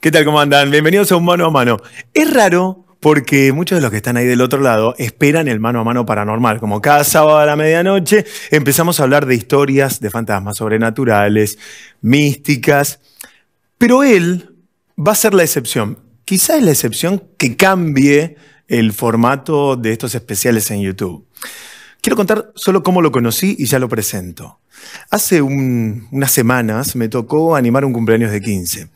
¿Qué tal? ¿Cómo andan? Bienvenidos a un mano a mano. Es raro porque muchos de los que están ahí del otro lado esperan el mano a mano paranormal. Como cada sábado a la medianoche empezamos a hablar de historias de fantasmas sobrenaturales, místicas. Pero él va a ser la excepción. Quizá es la excepción que cambie el formato de estos especiales en YouTube. Quiero contar solo cómo lo conocí y ya lo presento. Hace unas semanas me tocó animar un cumpleaños de 15.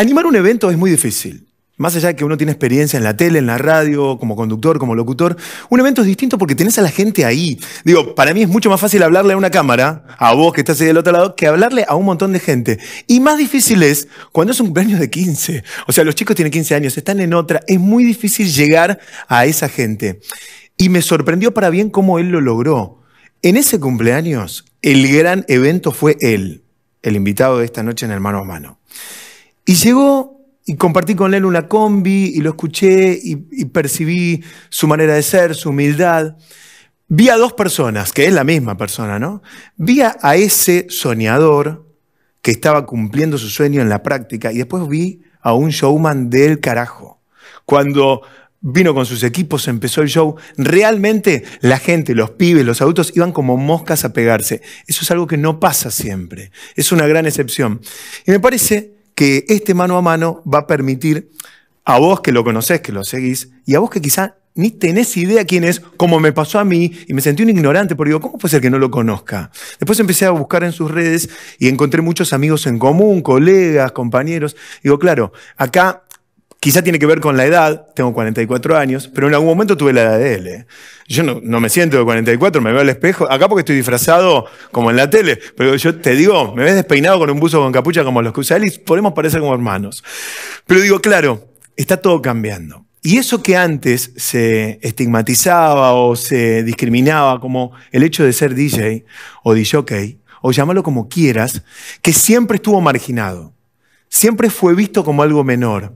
Animar un evento es muy difícil. Más allá de que uno tiene experiencia en la tele, en la radio, como conductor, como locutor, un evento es distinto porque tenés a la gente ahí. Digo, para mí es mucho más fácil hablarle a una cámara, a vos que estás ahí del otro lado, que hablarle a un montón de gente. Y más difícil es cuando es un cumpleaños de 15. O sea, los chicos tienen 15 años, están en otra. Es muy difícil llegar a esa gente. Y me sorprendió para bien cómo él lo logró. En ese cumpleaños, el gran evento fue él, el invitado de esta noche en el mano a mano. Y llegó y compartí con él una combi y lo escuché y, percibí su manera de ser, su humildad. Vi a dos personas, que es la misma persona, ¿no? Vi a ese soñador que estaba cumpliendo su sueño en la práctica y después vi a un showman del carajo. Cuando vino con sus equipos, empezó el show, realmente la gente, los pibes, los adultos iban como moscas a pegarse. Eso es algo que no pasa siempre, es una gran excepción. Y me parece que este mano a mano va a permitir a vos que lo conocés, que lo seguís, y a vos que quizá ni tenés idea quién es, como me pasó a mí, y me sentí un ignorante, porque digo, ¿cómo puede ser que no lo conozca? Después empecé a buscar en sus redes y encontré muchos amigos en común, colegas, compañeros. Digo, claro, acá Quizá tiene que ver con la edad, tengo 44 años, pero en algún momento tuve la edad de él. ¿eh? Yo no, me siento de 44, me veo al espejo, acá porque estoy disfrazado como en la tele, pero yo te digo, me ves despeinado con un buzo con capucha como los que usa él y podemos parecer como hermanos. Pero digo, claro, está todo cambiando. Y eso que antes se estigmatizaba o se discriminaba como el hecho de ser DJ o DJ, o llámalo como quieras, que siempre estuvo marginado, siempre fue visto como algo menor.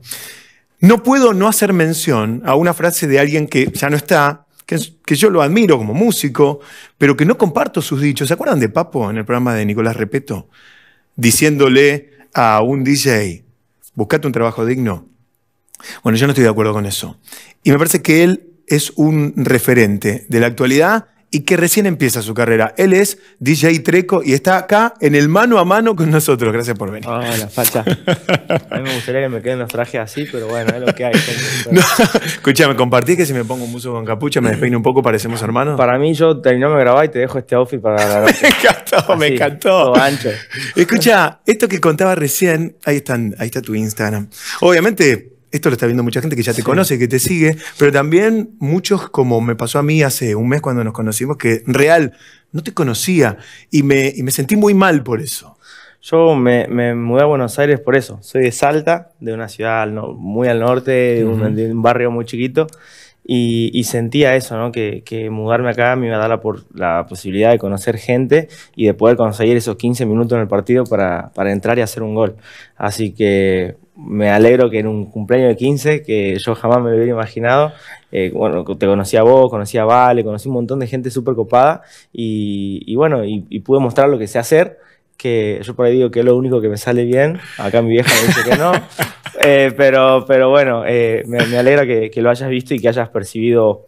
No puedo no hacer mención a una frase de alguien que ya no está, que, yo lo admiro como músico, pero que no comparto sus dichos. ¿Se acuerdan de Papo en el programa de Nicolás Repeto? Diciéndole a un DJ, buscate un trabajo digno. Bueno, yo no estoy de acuerdo con eso. Y me parece que él es un referente de la actualidad y que recién empieza su carrera. Él es DJ Treco y está acá en el mano a mano con nosotros. Gracias por venir. Hola, ah, facha. A mí me gustaría que me queden los trajes así, pero bueno, es lo que hay. Escucha, ¿me compartí que si me pongo un muso con capucha, me despeino un poco, parecemos hermanos. Para mí, yo terminó de grabar y te dejo este outfit para grabar. me encantó, me encantó. ancho. Escucha, esto que contaba recién, ahí, están, ahí está tu Instagram. Obviamente esto lo está viendo mucha gente que ya te conoce, que te sigue, pero también muchos, como me pasó a mí hace un mes cuando nos conocimos, que real, no te conocía y me, me sentí muy mal por eso. Yo me, mudé a Buenos Aires por eso. Soy de Salta, de una ciudad muy al norte, de un barrio muy chiquito. Y, y, sentía eso, ¿no? Que, que, mudarme acá me iba a dar la, por, la, posibilidad de conocer gente y de poder conseguir esos 15 minutos en el partido para, para, entrar y hacer un gol. Así que me alegro que en un cumpleaños de 15, que yo jamás me lo hubiera imaginado, eh, bueno, te conocí a vos, conocía a Vale, conocí un montón de gente súper copada y, y bueno, y, y pude mostrar lo que sé hacer que yo por ahí digo que es lo único que me sale bien. Acá mi vieja dice que no. Eh, pero, pero bueno, eh, me, alegra que, lo hayas visto y que hayas percibido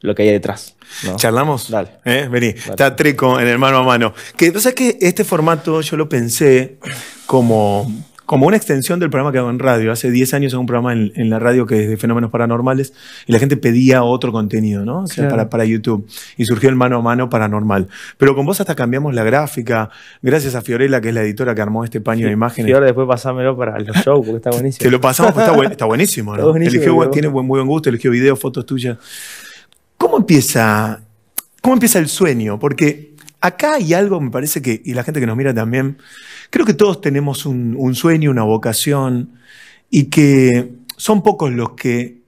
lo que hay detrás. ¿Charlamos? Dale. Eh, vení, está Trico en el mano a mano. Que pasa que este formato yo lo pensé como como una extensión del programa que hago en radio. Hace 10 años hago un programa en, la radio que es de fenómenos paranormales y la gente pedía otro contenido, ¿no? para, YouTube. Y surgió el mano a mano paranormal. Pero con vos hasta cambiamos la gráfica, gracias a Fiorella, que es la editora que armó este paño de imágenes. Y ahora después pasámelo para los shows, porque está buenísimo. Que lo pasamos, porque está, buenísimo, ¿no? Está buenísimo, tiene buen, muy buen gusto, eligió videos, fotos tuyas. ¿Cómo empieza, ¿Cómo empieza el sueño? Porque Acá hay algo, me parece que, y la gente que nos mira también, creo que todos tenemos un, sueño, una vocación, y que son pocos los que,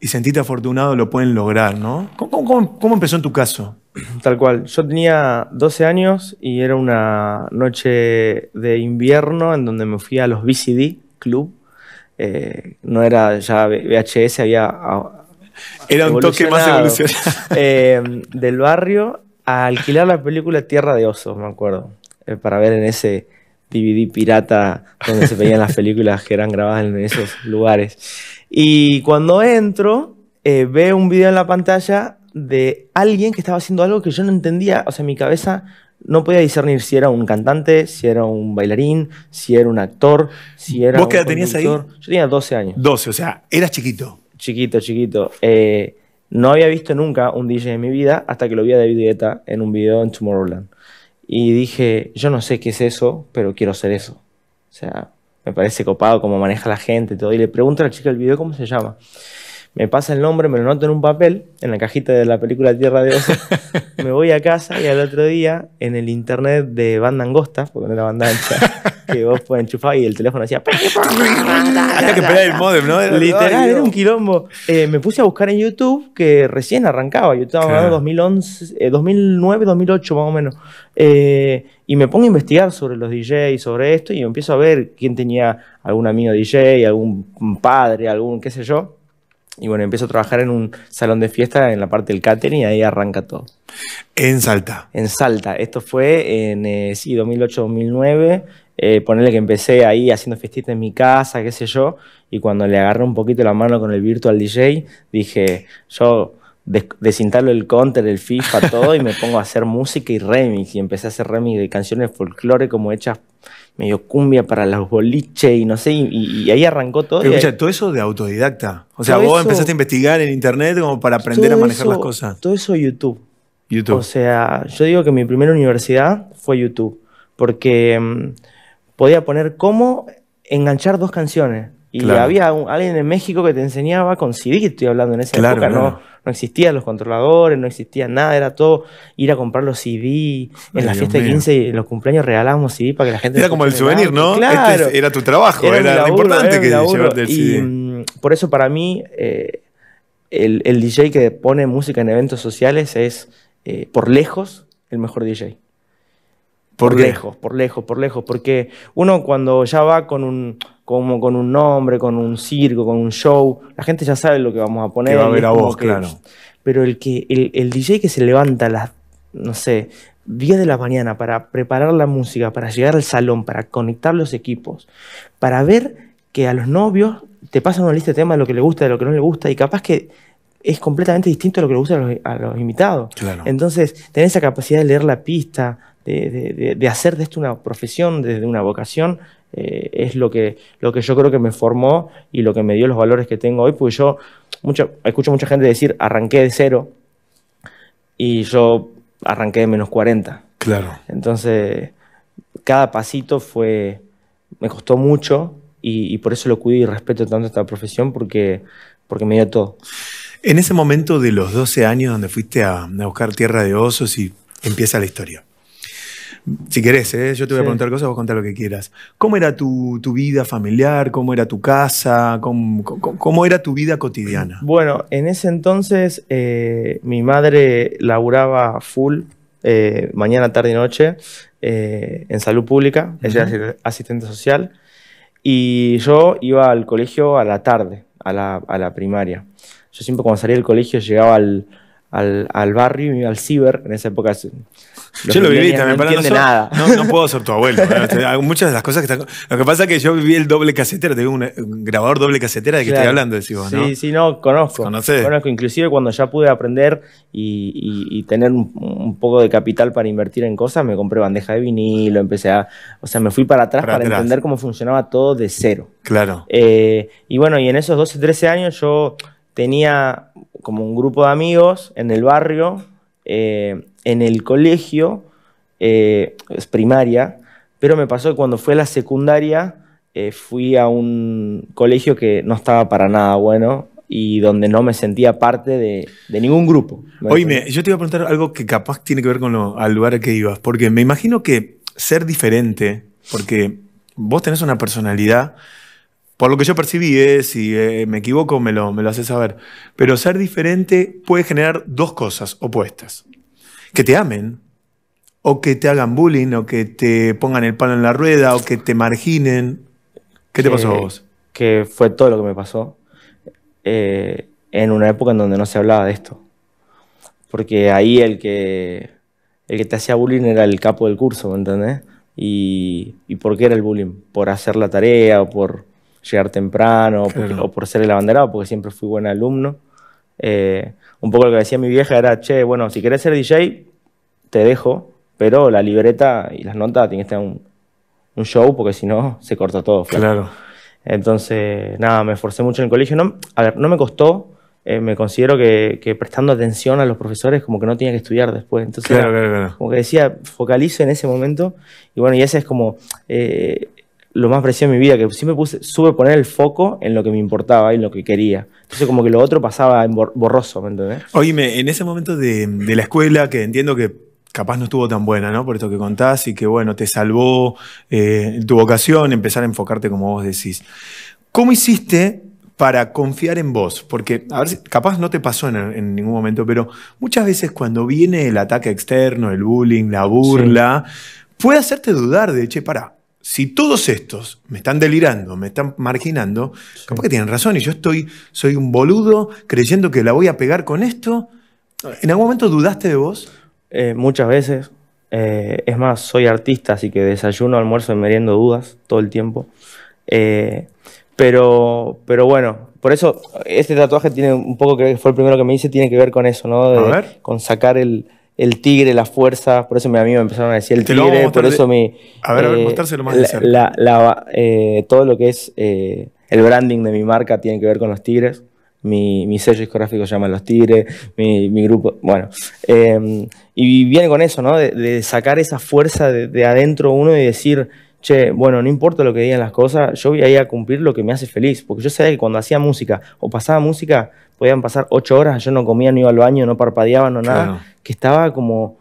y sentiste afortunado, lo pueden lograr, ¿no? ¿Cómo, empezó en tu caso? Tal cual. Yo tenía 12 años y era una noche de invierno en donde me fui a los BCD Club. Eh, no era ya VHS, había. Era un toque más evolucionado. Eh, del barrio alquilar la película Tierra de Osos, me acuerdo, eh, para ver en ese DVD pirata donde se veían las películas que eran grabadas en esos lugares. Y cuando entro, eh, veo un video en la pantalla de alguien que estaba haciendo algo que yo no entendía, o sea, mi cabeza no podía discernir si era un cantante, si era un bailarín, si era un actor, si era... ¿Vos qué edad tenías ahí? Yo tenía 12 años. 12, o sea, eras chiquito. Chiquito, chiquito. Eh, no había visto nunca un DJ en mi vida hasta que lo vi a David Guetta en un video en Tomorrowland. Y dije, yo no sé qué es eso, pero quiero ser eso. O sea, me parece copado cómo maneja la gente y todo. Y le pregunto a la chica del video cómo se llama me pasa el nombre, me lo noto en un papel, en la cajita de la película Tierra de Osos, me voy a casa y al otro día en el internet de banda angosta, porque no era banda ancha, que vos podés enchufar y el teléfono hacía... Hasta que esperar el modem, ¿no? Literal, era un quilombo. Eh, me puse a buscar en YouTube, que recién arrancaba, yo estaba hablando en 2011, 2009, 2008 más o menos, eh, y me pongo a investigar sobre los DJs, sobre esto, y empiezo a ver quién tenía algún amigo DJ, algún padre, algún qué sé yo y bueno, empiezo a trabajar en un salón de fiesta en la parte del catering y ahí arranca todo. En Salta. En Salta. Esto fue en, eh, sí, 2008-2009. Eh, ponerle que empecé ahí haciendo fiestitas en mi casa, qué sé yo. Y cuando le agarré un poquito la mano con el Virtual DJ, dije, yo desintalo desinstalo el counter, el FIFA, todo y me pongo a hacer música y remix. Y empecé a hacer remix de canciones folclore como hechas medio cumbia para los boliches y no sé, y, ahí arrancó todo. Pero escucha, todo eso de autodidacta. O sea, vos empezaste a investigar en internet como para aprender a manejar las cosas. Todo eso YouTube. YouTube. O sea, yo digo que mi primera universidad fue YouTube, porque mm, podía poner cómo enganchar dos canciones. Y había alguien en México que te enseñaba con CD, estoy hablando en esa época, No, no existían los controladores, no existía nada, era todo ir a comprar los CD. En la fiesta de 15 y en los cumpleaños regalábamos CD para que la gente... Era como el souvenir, ¿no? Este era tu trabajo, era, importante que llevarte el CD. Mm, por eso para mí eh, el, DJ que pone música en eventos sociales es, eh, por lejos, el mejor DJ. por lejos, por lejos, por lejos. Porque uno cuando ya va con un como con un nombre, con un circo, con un show. La gente ya sabe lo que vamos a poner. Que va a ver a vos, claro. Pero el, que, el, DJ que se levanta a las, no sé, 10 de la mañana para preparar la música, para llegar al salón, para conectar los equipos, para ver que a los novios te pasan una lista de temas de lo que le gusta, de lo que no le gusta, y capaz que es completamente distinto a lo que le gusta a los, invitados. Entonces, tener esa capacidad de leer la pista, de, hacer de esto una profesión, desde una vocación, eh, es lo que, lo que yo creo que me formó y lo que me dio los valores que tengo hoy, porque yo mucha, escucho mucha gente decir, arranqué de cero y yo arranqué de menos 40. Claro. Entonces, cada pasito fue, me costó mucho y, por eso lo cuido y respeto tanto esta profesión porque, porque me dio todo. En ese momento de los 12 años donde fuiste a buscar Tierra de Osos y empieza la historia. Si querés, ¿eh? yo te voy a preguntar cosas, vos contá lo que quieras. ¿Cómo era tu, vida familiar? ¿Cómo era tu casa? ¿Cómo, era tu vida cotidiana? Bueno, en ese entonces eh, mi madre laburaba full, eh, mañana, tarde y noche, en salud pública, ella asistente social, y yo iba al colegio a la tarde, a la, a la primaria. Yo siempre cuando salía del colegio llegaba al al, barrio y al ciber. En esa época. yo lo viví también, no no, No, puedo ser tu abuelo. ¿eh? Muchas de las cosas que están. Lo que pasa es que yo viví el doble casetera, tengo un, un grabador doble casetera de que estoy hablando, decís ¿no? Sí, sí, no, conozco. Conozco, inclusive cuando ya pude aprender y, tener un, poco de capital para invertir en cosas, me compré bandeja de vinilo, empecé a. O sea, me fui para atrás para, entender cómo funcionaba todo de cero. Claro. Eh, y bueno, y en esos 12, 13 años yo tenía como un grupo de amigos en el barrio, eh, en el colegio, eh, es primaria, pero me pasó que cuando fue a la secundaria eh, fui a un colegio que no estaba para nada bueno y donde no me sentía parte de, ningún grupo. Oíme, yo te iba a preguntar algo que capaz tiene que ver con lo, al lugar que ibas, porque me imagino que ser diferente, porque vos tenés una personalidad por lo que yo percibí, eh, si eh, me equivoco me lo, me lo haces saber, pero ser diferente puede generar dos cosas opuestas. Que te amen, o que te hagan bullying, o que te pongan el palo en la rueda, o que te marginen. ¿Qué te pasó a vos? Que fue todo lo que me pasó eh, en una época en donde no se hablaba de esto. Porque ahí el que, el que te hacía bullying era el capo del curso, ¿me entendés? ¿Y por qué era el bullying? Por hacer la tarea o por llegar temprano o por ser el abanderado, porque siempre fui buen alumno. Eh, un poco lo que decía mi vieja era, che, bueno, si querés ser DJ, te dejo, pero la libreta y las notas tienes que tener un, un show porque si no se corta todo. Claro. Entonces, nada, me esforcé mucho en el colegio. No, a ver, no me costó. Eh, me considero que, prestando atención a los profesores como que no tenía que estudiar después. Entonces, claro, claro, claro. como que decía, focalizo en ese momento. Y bueno, y ese es como eh, lo más preciado de mi vida, que siempre puse, supe poner el foco en lo que me importaba y en lo que quería. Entonces como que lo otro pasaba borroso, ¿me entendés? Oíme, en ese momento de, la escuela, que entiendo que capaz no estuvo tan buena, ¿no? Por esto que contás y que, bueno, te salvó eh, tu vocación, empezar a enfocarte como vos decís. ¿Cómo hiciste para confiar en vos? Porque, a ver, capaz no te pasó en, ningún momento, pero muchas veces cuando viene el ataque externo, el bullying, la burla, puede hacerte dudar de, che, para si todos estos me están delirando, me están marginando, sí. que tienen razón y yo estoy, soy un boludo creyendo que la voy a pegar con esto. ¿En algún momento dudaste de vos? Eh, muchas veces. Eh, es más, soy artista, así que desayuno, almuerzo y meriendo dudas todo el tiempo. Eh, pero, pero bueno, por eso este tatuaje tiene un poco que fue el primero que me hice, tiene que ver con eso, ¿no? Con sacar el, el tigre, la fuerza, por eso a mí me empezaron a decir el tigre, por eso mi... A ver, a ver, eh, mostrárselo más eh, todo lo que es eh, el branding de mi marca tiene que ver con los tigres. Mi, mi sello discográfico se llama Los Tigres, mi, grupo, bueno. y viene con eso, ¿no? De, sacar esa fuerza de, adentro uno y decir, che, bueno, no importa lo que digan las cosas, yo voy a ir a cumplir lo que me hace feliz, porque yo sabía que cuando hacía música o pasaba música, podían pasar ocho horas, yo no comía, no iba al baño, no parpadeaba, no nada, que estaba como,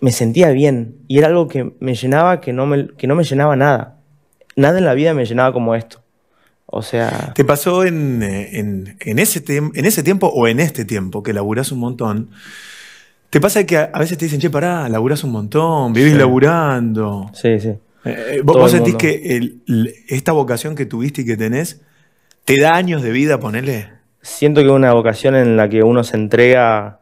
me sentía bien y era algo que me llenaba, que no me, que no me llenaba nada. Nada en la vida me llenaba como esto. O sea... ¿Te pasó en, eh, en, ese, en ese tiempo o en este tiempo que laburás un montón? ¿Te pasa que a, veces te dicen, che, pará, laburás un montón, vivís laburando? Sí, sí. Eh, ¿Vos, sentís que esta vocación que tuviste y que tenés te da años de vida, ponerle? Siento que es una vocación en la que uno se entrega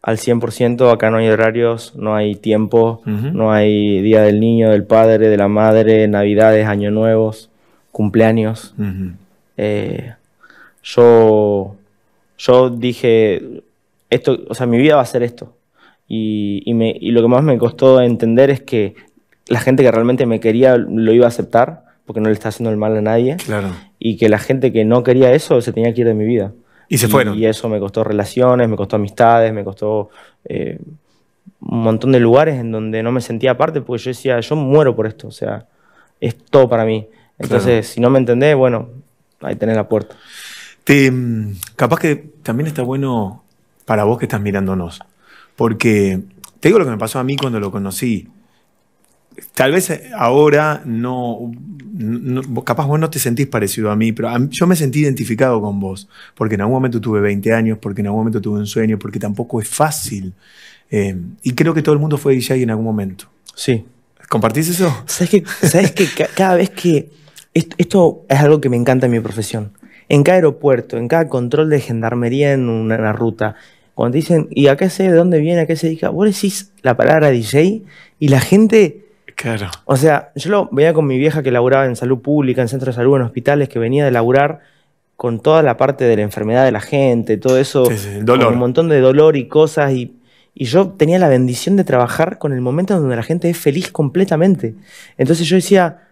al 100%, acá no hay horarios, no hay tiempo, no hay día del niño, del padre, de la madre, navidades, año nuevos, cumpleaños. Eh, yo, yo dije, esto, o sea, mi vida va a ser esto. y, lo que más me costó entender es que la gente que realmente me quería lo iba a aceptar, porque no le está haciendo el mal a nadie. Claro. Y que la gente que no quería eso se tenía que ir de mi vida. Y se fueron. Y, eso me costó relaciones, me costó amistades, me costó eh, un montón de lugares en donde no me sentía aparte, porque yo decía, yo muero por esto, o sea, es todo para mí. Entonces, si no me entendés, bueno, ahí tenés la puerta. Mm, capaz que también está bueno para vos que estás mirándonos, porque te digo lo que me pasó a mí cuando lo conocí tal vez ahora no, capaz vos no te sentís parecido a mí, pero yo me sentí identificado con vos, porque en algún momento tuve 20 años, porque en algún momento tuve un sueño, porque tampoco es fácil. Eh, y creo que todo el mundo fue DJ en algún momento. Sí. ¿Compartís eso? Sabes que, cada vez que... Esto, es algo que me encanta en mi profesión. En cada aeropuerto, en cada control de gendarmería en una, ruta, cuando te dicen, ¿y a qué sé de dónde viene, a qué se dedica? Vos decís la palabra DJ y la gente o sea, yo lo veía con mi vieja que laburaba en salud pública, en centros de salud, en hospitales, que venía de laburar con toda la parte de la enfermedad de la gente, todo eso, un montón de dolor y cosas, y, yo tenía la bendición de trabajar con el momento donde la gente es feliz completamente. Entonces yo decía,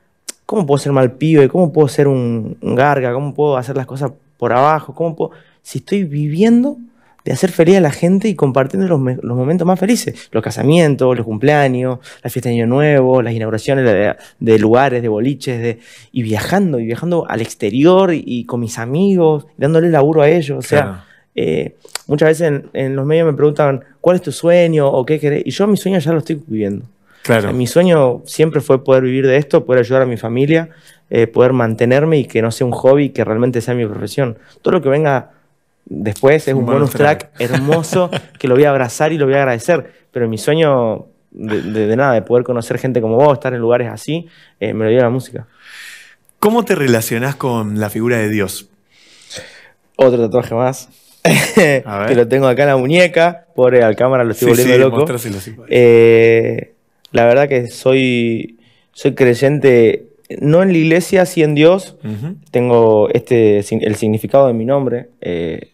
¿cómo puedo ser mal pibe? ¿Cómo puedo ser un, un garga? ¿Cómo puedo hacer las cosas por abajo? ¿Cómo puedo? Si estoy viviendo de hacer feliz a la gente y compartiendo los, momentos más felices. Los casamientos, los cumpleaños, las fiestas de Año Nuevo, las inauguraciones de, lugares, de boliches, de, y viajando, y viajando al exterior y, con mis amigos, dándole laburo a ellos. O sea, eh, muchas veces en, los medios me preguntan, ¿cuál es tu sueño o qué querés? Y yo mi sueño ya lo estoy viviendo. Claro. mi sueño siempre fue poder vivir de esto, poder ayudar a mi familia, eh, poder mantenerme y que no sea un hobby, que realmente sea mi profesión. Todo lo que venga Después es un, bonus track. hermoso que lo voy a abrazar y lo voy a agradecer. Pero mi sueño de, nada, de poder conocer gente como vos, estar en lugares así, eh, me lo dio la música. ¿Cómo te relacionás con la figura de Dios? Otro tatuaje más. que lo tengo acá en la muñeca. Pobre, al cámara lo estoy volviendo loco. Eh, la verdad que soy, soy creyente no en la iglesia, sí en Dios. Tengo este, el significado de mi nombre. Eh,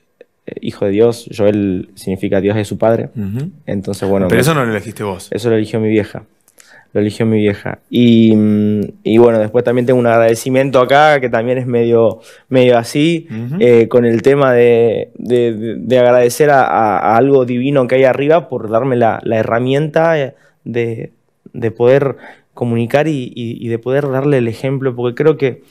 eh, hijo de Dios, Joel significa Dios es su padre. Entonces, bueno. Pero eso no lo elegiste vos. Eso lo eligió mi vieja. Lo eligió mi vieja. Y, mm, bueno, después también tengo un agradecimiento acá, que también es medio, medio así, eh, con el tema de, de, agradecer a, a, algo divino que hay arriba por darme la, la herramienta de, de poder comunicar y, de poder darle el ejemplo, porque creo que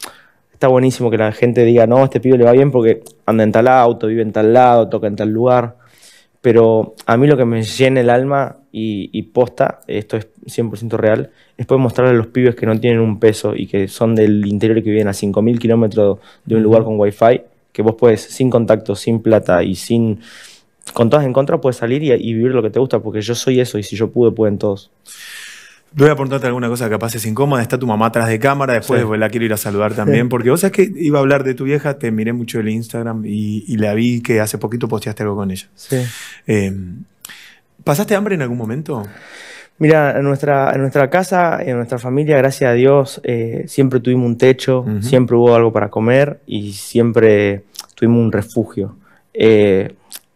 está buenísimo que la gente diga, no, este pibe le va bien porque anda en tal auto, vive en tal lado, toca en tal lugar, pero a mí lo que me llena el alma y, posta, esto es 100% real, es poder mostrarle a los pibes que no tienen un peso y que son del interior y que viven a 5.000 kilómetros de un lugar con wifi, que vos puedes sin contacto, sin plata y sin con todas en contra puedes salir y, y, vivir lo que te gusta, porque yo soy eso y si yo pude, pueden todos. Voy a preguntarte alguna cosa que pase sin incómoda. Está tu mamá atrás de cámara, después voy la quiero ir a saludar también. Porque vos sabés que iba a hablar de tu vieja, te miré mucho el Instagram y, la vi que hace poquito posteaste algo con ella. Sí. Eh, ¿Pasaste hambre en algún momento? Mira, en nuestra, en nuestra casa, en nuestra familia, gracias a Dios, eh, siempre tuvimos un techo, siempre hubo algo para comer y siempre tuvimos un refugio. Eh,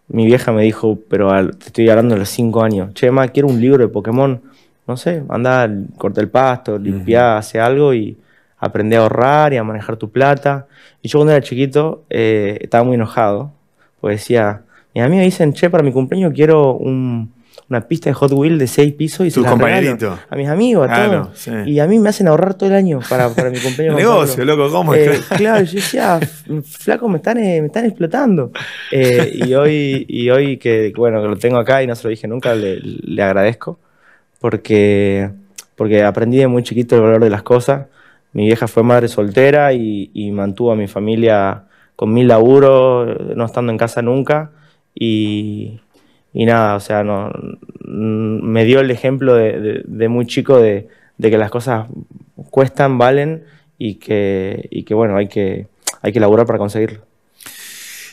mi vieja me dijo, pero te estoy hablando de los cinco años, Chema, quiero un libro de Pokémon no sé, anda, corta el pasto, limpia, hace algo y aprende a ahorrar y a manejar tu plata. Y yo cuando era chiquito eh, estaba muy enojado, pues decía, mis amigos dicen, che, para mi cumpleaños quiero una pista de Hot Wheels de seis pisos y se la a mis amigos, a ah, todos. Y a mí me hacen ahorrar todo el año para, mi cumpleaños. Negocio, loco, ¿cómo? Eh, claro, yo decía, flaco, me están, eh, me están explotando. Eh, y hoy, y hoy que, bueno, que lo tengo acá y no se lo dije nunca, le agradezco porque, porque aprendí de muy chiquito el valor de las cosas. Mi vieja fue madre soltera y, mantuvo a mi familia con mil laburo, no estando en casa nunca. Y, nada, o sea, mm, me dio el ejemplo de, muy chico de, de, que las cosas cuestan, valen y que, y que bueno, hay que, hay que laburar para conseguirlo.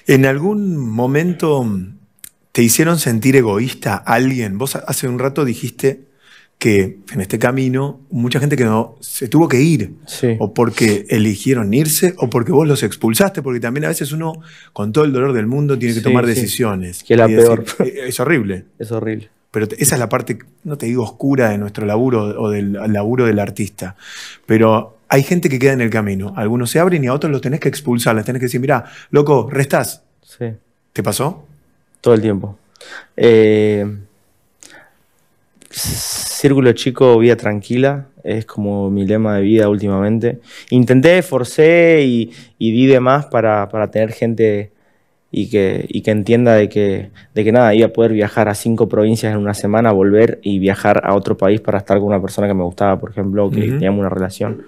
¿En algún momento te hicieron sentir egoísta alguien? Vos hace un rato dijiste, que en este camino mucha gente que no se tuvo que ir o porque eligieron irse o porque vos los expulsaste porque también a veces uno con todo el dolor del mundo tiene que tomar decisiones que peor eh, es horrible es horrible pero esa es la parte no te digo oscura de nuestro laburo o del laburo del artista pero hay gente que queda en el camino algunos se abren y a otros los tenés que expulsar les tenés que decir mira loco restás sí. te pasó todo el tiempo eh círculo chico, vida tranquila, es como mi lema de vida últimamente. Intenté, forcé y, y di de más para, tener gente y que, que entienda de que, de que nada, iba a poder viajar a cinco provincias en una semana, volver y viajar a otro país para estar con una persona que me gustaba, por ejemplo, o que teníamos una relación.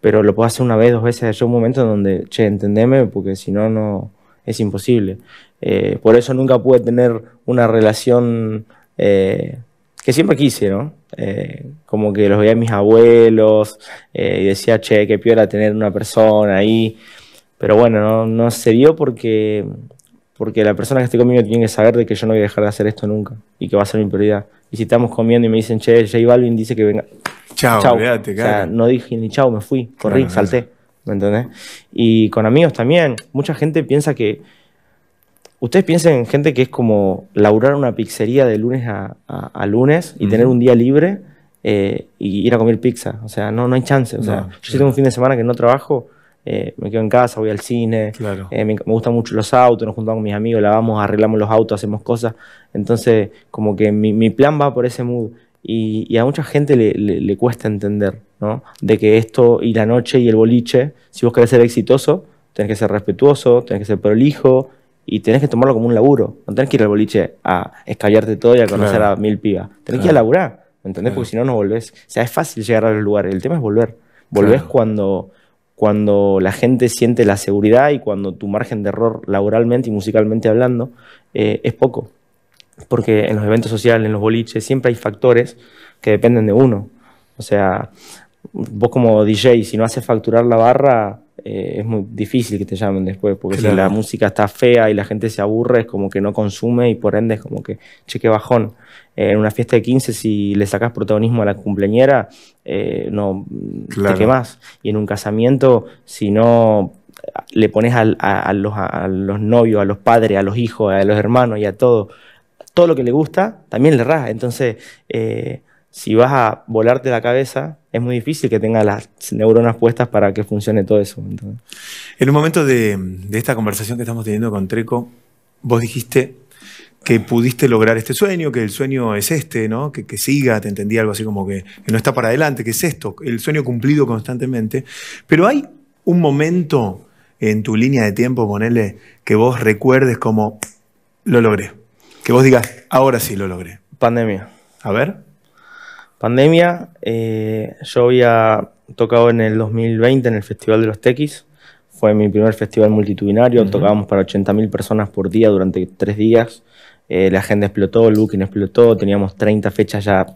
Pero lo puedo hacer una vez, dos veces. Hay un momento donde, che, entendeme, porque si no, no es imposible. Eh, por eso nunca pude tener una relación eh, que siempre quise, ¿no? Eh, como que los veía a mis abuelos eh, y decía, che, qué era tener una persona ahí. Pero bueno, no, se dio porque, porque la persona que esté conmigo tiene que saber de que yo no voy a dejar de hacer esto nunca y que va a ser mi prioridad. Y si estamos comiendo y me dicen, che, J Balvin dice que venga. Chao, o sea, no dije ni chao, me fui, corrí, salté. ¿Me entendés? Y con amigos también. Mucha gente piensa que Ustedes piensen en gente que es como laburar una pizzería de lunes a, lunes y tener un día libre eh, y ir a comer pizza. O sea, no, no hay chance. O sea, yo tengo un fin de semana que no trabajo, eh, me quedo en casa, voy al cine, eh, me, gustan mucho los autos, nos juntamos con mis amigos, lavamos, arreglamos los autos, hacemos cosas. Entonces, como que mi, plan va por ese mood. Y, a mucha gente le, le, cuesta entender, ¿no? De que esto y la noche y el boliche, si vos querés ser exitoso, tenés que ser respetuoso, tenés que ser prolijo, y tenés que tomarlo como un laburo. No tenés que ir al boliche a escallarte todo y a conocer a mil pibas. Tenés que ir a laburar, ¿entendés? Porque si no, no volvés. O sea, es fácil llegar a los lugares. El tema es volver. Volvés cuando, cuando la gente siente la seguridad y cuando tu margen de error laboralmente y musicalmente hablando eh, es poco. Porque en los eventos sociales, en los boliches, siempre hay factores que dependen de uno. O sea, vos como DJ, si no haces facturar la barra, eh, es muy difícil que te llamen después, porque si la música está fea y la gente se aburre, es como que no consume y por ende es como que, che, qué bajón. Eh, en una fiesta de 15, si le sacas protagonismo a la cumpleañera, eh, no claro. te más. Y en un casamiento, si no le pones a, los, novios, a los padres, a los hijos, a los hermanos y a todo, todo lo que le gusta, también le raja. Entonces, si vas a volarte la cabeza, es muy difícil que tengas las neuronas puestas para que funcione todo eso. En un momento de, esta conversación que estamos teniendo con Treco, vos dijiste que pudiste lograr este sueño, que el sueño es este, ¿no? Que, siga, te entendí algo así como que, que no está para adelante, que es esto, el sueño cumplido constantemente. Pero hay un momento en tu línea de tiempo, ponele, que vos recuerdes como, lo logré. Que vos digas, ahora sí lo logré. Pandemia. A ver pandemia. Eh, yo había tocado en el 2020 en el Festival de los Tequis. Fue mi primer festival multitudinario. Tocábamos para 80.000 personas por día durante tres días. Eh, la gente explotó, el booking explotó. Teníamos 30 fechas ya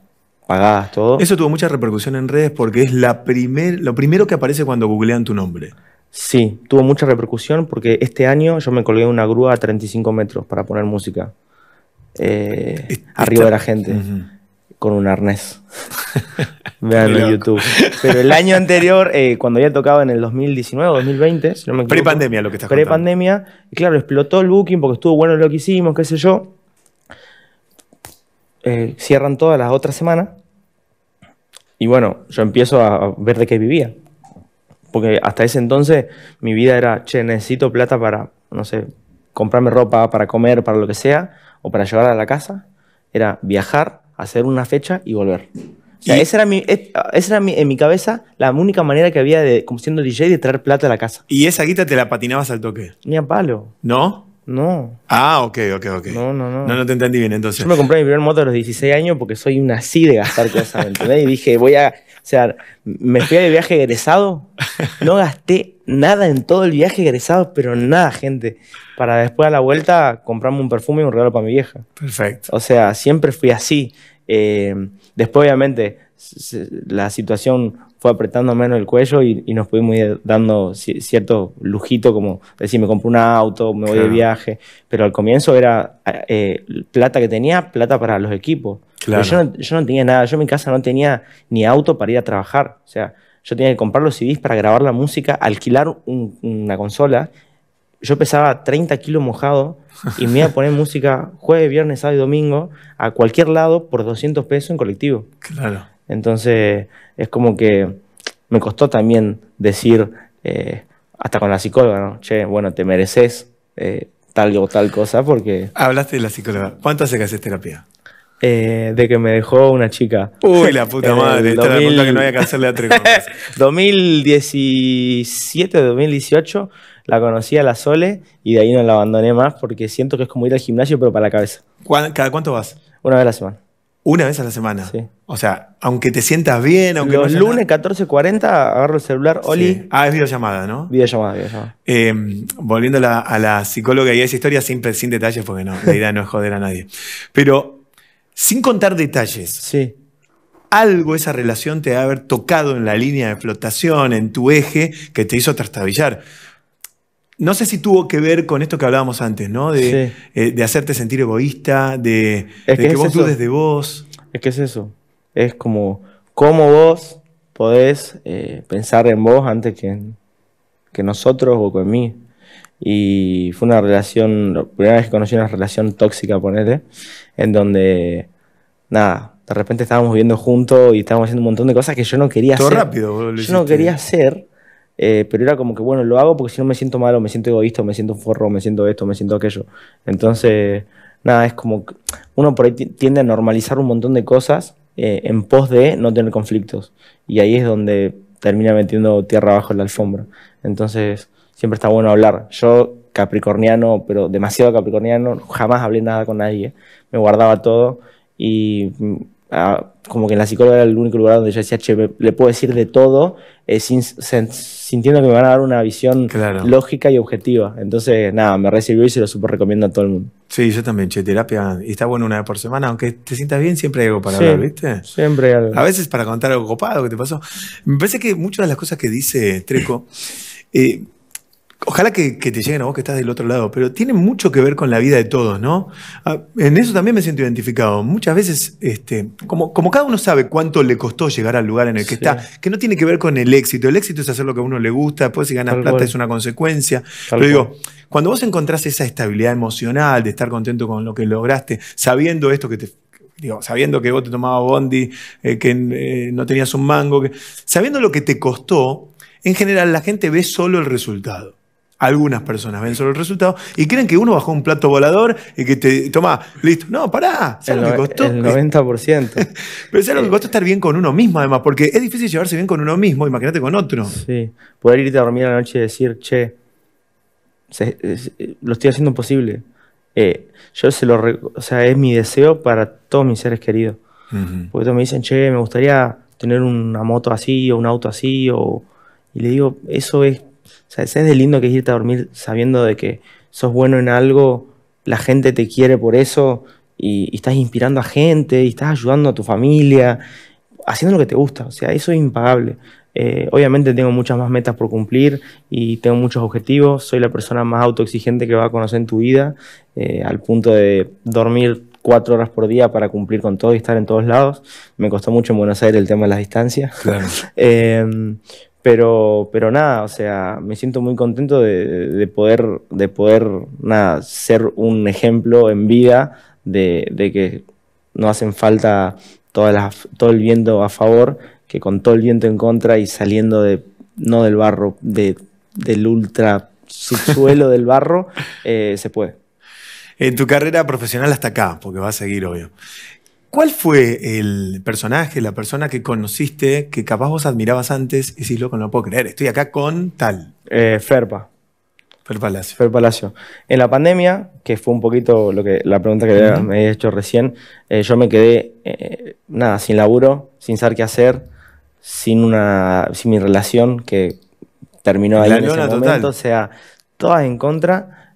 pagadas, todo. Eso tuvo mucha repercusión en redes porque es la primer, lo primero que aparece cuando googlean tu nombre. Sí, tuvo mucha repercusión porque este año yo me colgué una grúa a 35 metros para poner música eh, arriba de la gente con un arnés. Vean en YouTube. Pero el año anterior, eh, cuando ya tocaba en el 2019 2020, Pre-pandemia lo que estás Pre-pandemia. Claro, explotó el booking porque estuvo bueno lo que hicimos, qué sé yo. Eh, cierran todas las otras semanas. Y bueno, yo empiezo a ver de qué vivía. Porque hasta ese entonces mi vida era, che, necesito plata para, no sé, comprarme ropa, para comer, para lo que sea, o para llegar a la casa. Era viajar, hacer una fecha y volver. O esa era, mi, era en mi cabeza la única manera que había, de, como siendo DJ, de traer plata a la casa. ¿Y esa guita te la patinabas al toque? Ni a palo. ¿No? No. Ah, ok, ok, ok. No, no, no. No, no te entendí bien entonces. Yo me compré mi primer moto a los 16 años porque soy una así de gastar cosas, Y dije, voy a. O sea, me fui de viaje egresado no gasté nada en todo el viaje egresado, pero nada, gente. Para después a la vuelta comprarme un perfume y un regalo para mi vieja. Perfecto. O sea, siempre fui así. Eh, después, obviamente, la situación fue apretando menos el cuello y, nos pudimos ir dando cierto lujito, como decir, me compro un auto, me voy de viaje. Pero al comienzo era eh, plata que tenía, plata para los equipos. Yo, no, yo, no, tenía nada, yo en mi casa no tenía ni auto para ir a trabajar. O sea, yo tenía que comprar los CDs para grabar la música, alquilar una consola. Yo pesaba 30 kilos mojado y me iba a poner música jueves, viernes, sábado y domingo a cualquier lado por 200 pesos en colectivo. Claro. Entonces es como que me costó también decir, eh, hasta con la psicóloga, ¿no? Che, bueno, te mereces eh, tal o tal cosa porque... Hablaste de la psicóloga. ¿Cuánto hace que haces terapia? Eh, de que me dejó una chica. Uy, la puta eh, madre, esta 2000... que no había que hacerle a 2017, 2018, la conocí a la Sole y de ahí no la abandoné más porque siento que es como ir al gimnasio, pero para la cabeza. ¿Cada cuánto vas? Una vez a la semana. Una vez a la semana. Sí. O sea, aunque te sientas bien, aunque Los lunes 14.40 agarro el celular, Oli. Ah, es videollamada, ¿no? Videollamada, videollamada. Eh, volviendo a la, psicóloga y a esa historia, sin, sin detalles, porque no, la idea no es joder a nadie. Pero sin contar detalles. Sí. Algo esa relación te ha haber tocado en la línea de flotación, en tu eje, que te hizo trastabillar. No sé si tuvo que ver con esto que hablábamos antes, ¿no? De, eh, de hacerte sentir egoísta, de, que, vos dudes de vos. Es que es eso. Es como, ¿cómo vos podés eh, pensar en vos antes que que nosotros o con mí? Y fue una relación, la primera vez que conocí una relación tóxica, ponete, en donde, nada, de repente estábamos viviendo juntos y estábamos haciendo un montón de cosas que yo no quería Todo hacer. rápido, Yo no quería hacer, eh, pero era como que, bueno, lo hago porque si no me siento malo, me siento egoísta, me siento un forro, me siento esto, me siento aquello. Entonces, nada, es como uno por ahí tiende a normalizar un montón de cosas eh, en pos de no tener conflictos. Y ahí es donde termina metiendo tierra abajo en la alfombra. Entonces, siempre está bueno hablar. Yo, capricorniano, pero demasiado capricorniano, jamás hablé nada con nadie, me guardaba todo y mm, como que en la psicóloga era el único lugar donde yo decía, che, le puedo decir de todo eh, sin, sintiendo que me van a dar una visión lógica y objetiva. Entonces, nada, me recibió y se lo súper recomiendo a todo el mundo. Sí, yo también, che, terapia. Y está bueno una vez por semana, aunque te sientas bien, siempre hay algo para hablar, ¿viste? Siempre hay algo. A veces para contar algo copado que te pasó. Me parece que muchas de las cosas que dice Treco. Eh, Ojalá que, te lleguen a vos que estás del otro lado, pero tiene mucho que ver con la vida de todos, ¿no? Ah, en eso también me siento identificado. Muchas veces, este, como, como cada uno sabe cuánto le costó llegar al lugar en el que está, que no tiene que ver con el éxito. El éxito es hacer lo que a uno le gusta, después si ganas plata es una consecuencia. pero digo, cuando vos encontrás esa estabilidad emocional de estar contento con lo que lograste, sabiendo esto que te Digo, sabiendo que vos te tomabas bondi, eh, que eh, no tenías un mango, sabiendo lo que te costó, en general la gente ve solo el resultado. Algunas personas ven solo el resultado y creen que uno bajó un plato volador y que te toma, listo. No, pará, se lo que costó? El 90%. Pero ¿sabes lo que costó estar bien con uno mismo, además? Porque es difícil llevarse bien con uno mismo, imagínate con otro. Sí, poder irte a dormir a la noche y decir, che, lo estoy haciendo posible. Eh, yo se lo, o sea, es mi deseo para todos mis seres queridos. Porque todos me dicen, che, me gustaría tener una moto así o un auto así Y le digo, eso es o sea, es de lindo que irte a dormir sabiendo de que sos bueno en algo, la gente te quiere por eso y, estás inspirando a gente y estás ayudando a tu familia, haciendo lo que te gusta. O sea, eso es impagable. Eh, obviamente tengo muchas más metas por cumplir y tengo muchos objetivos. Soy la persona más autoexigente que va a conocer en tu vida, eh, al punto de dormir cuatro horas por día para cumplir con todo y estar en todos lados. Me costó mucho en Buenos Aires el tema de las distancias. Claro. Em, pero, pero nada, o sea, me siento muy contento de, poder, de poder nada, ser un ejemplo en vida de, de que no hacen falta todas las, todo el viento a favor, que con todo el viento en contra y saliendo de, no del barro, del ultra subsuelo del barro, eh, se puede. En tu carrera profesional hasta acá, porque va a seguir, obvio. ¿Cuál fue el personaje, la persona que conociste, que capaz vos admirabas antes y si loco, no lo puedo creer, estoy acá con tal? Eh, Ferpa. Fer Palacio. Fer Palacio. En la pandemia, que fue un poquito lo que la pregunta que me he hecho recién, eh, yo me quedé, eh, nada, sin laburo, sin saber qué hacer, sin, una, sin mi relación que terminó ahí la en ese momento, o sea, todas en contra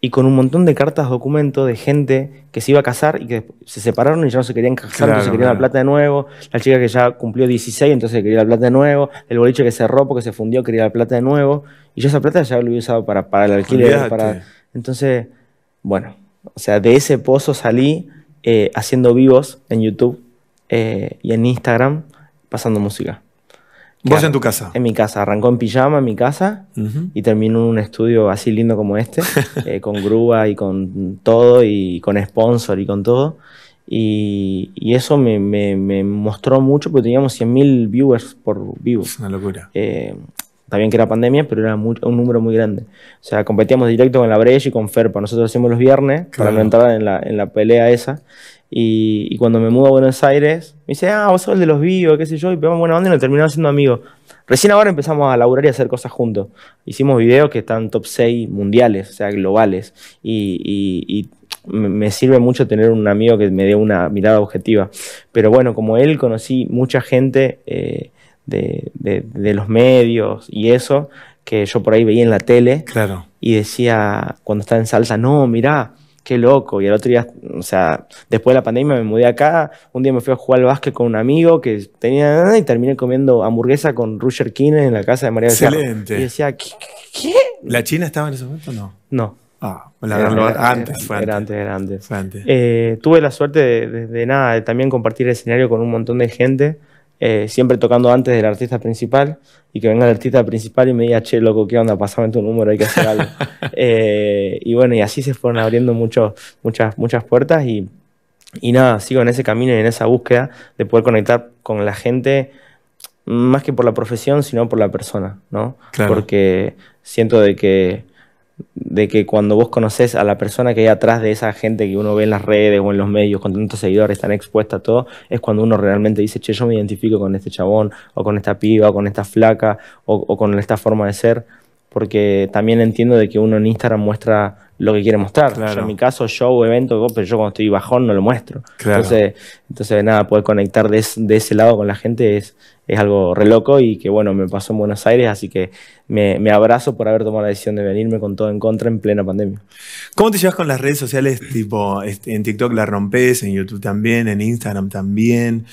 y con un montón de cartas, documentos de gente que se iba a casar y que se separaron y ya no se querían casar, entonces querían la plata de nuevo, la chica que ya cumplió 16, entonces quería la plata de nuevo, el boliche que se cerró porque se fundió quería la plata de nuevo, y yo esa plata ya lo había usado para, para el alquiler. Entonces, bueno, o sea, de ese pozo salí eh, haciendo vivos en YouTube eh, y en Instagram, pasando música. ¿Vos en tu casa? En mi casa. Arrancó en pijama en mi casa y terminó en un estudio así lindo como este, eh, con grúa y con todo, y con sponsor y con todo. Y, eso me, mostró mucho porque teníamos 100.000 viewers por vivo. Es una locura. Eh, también que era pandemia, pero era un número muy grande. O sea, competíamos directo con la Breche y con Ferpa. Nosotros hacíamos los viernes para no entrar en la, en la pelea esa. Y, cuando me mudo a Buenos Aires, me dice, ah, vos sos el de los vivos, qué sé yo, y pegamos buena onda y nos terminamos siendo amigos. Recién ahora empezamos a laburar y a hacer cosas juntos. Hicimos videos que están top 6 mundiales, o sea, globales. Y, me sirve mucho tener un amigo que me dé una mirada objetiva. Pero bueno, como él, conocí mucha gente eh, de, de los medios y eso, que yo por ahí veía en la tele. Claro. Y decía, cuando estaba en salsa, no, mirá, qué loco. Y el otro día, o sea, después de la pandemia me mudé acá, un día me fui a jugar al básquet con un amigo que tenía nada ah, y terminé comiendo hamburguesa con Roger King en la casa de María Excelente. y decía, ¿Qué, ¿La China estaba en ese momento no? No. Ah, la antes, era, antes, antes. antes. Eh, tuve la suerte de, de, nada, de también compartir el escenario con un montón de gente. Eh, siempre tocando antes del artista principal y que venga el artista principal y me diga, che, loco, ¿qué onda? Pasame tu número, hay que hacer algo. Eh, y bueno, y así se fueron abriendo muchas, muchas puertas y, nada, sigo en ese camino y en esa búsqueda de poder conectar con la gente más que por la profesión, sino por la persona, ¿no? Porque siento de que de que cuando vos conoces a la persona que hay atrás de esa gente que uno ve en las redes o en los medios con tantos seguidores tan expuesta a todo, es cuando uno realmente dice, che, yo me identifico con este chabón, o con esta piba, o con esta flaca, o, o con esta forma de ser, porque también entiendo de que uno en Instagram muestra lo que quiere mostrar. en mi caso, show, evento, pero yo cuando estoy bajón no lo muestro. Entonces, entonces, nada, poder conectar de, ese lado con la gente es, algo re loco y que, bueno, me pasó en Buenos Aires, así que me, abrazo por haber tomado la decisión de venirme con todo en contra en plena pandemia. ¿Cómo te llevas con las redes sociales? Tipo, en TikTok la rompes, en YouTube también, en Instagram también.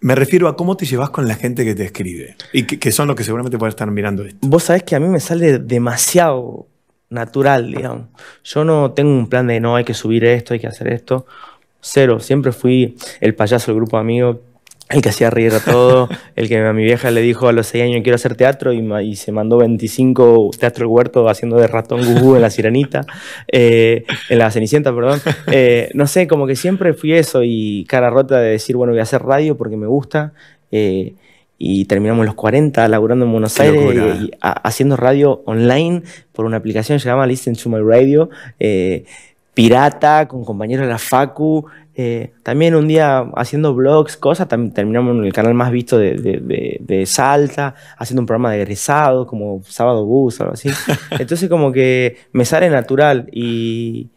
Me refiero a cómo te llevas con la gente que te escribe y que, son los que seguramente pueden estar mirando esto. Vos sabés que a mí me sale demasiado natural, digamos. Yo no tengo un plan de no, hay que subir esto, hay que hacer esto. Cero, siempre fui el payaso del grupo amigo, el que hacía reír a todo, el que a mi vieja le dijo a los 6 años quiero hacer teatro y, se mandó 25 teatro huerto haciendo de ratón gugu en la sirenita, eh, en la cenicienta, perdón. Eh, no sé, como que siempre fui eso y cara rota de decir, bueno, voy a hacer radio porque me gusta. Eh, y terminamos los 40 laburando en Buenos Aires y, haciendo radio online por una aplicación que se llama Listen to My Radio, eh, pirata, con compañeros de la Facu. Eh, también un día haciendo blogs, cosas, también terminamos en el canal más visto de, Salta, haciendo un programa de egresado, como Sábado Bus, algo así. Entonces como que me sale natural y,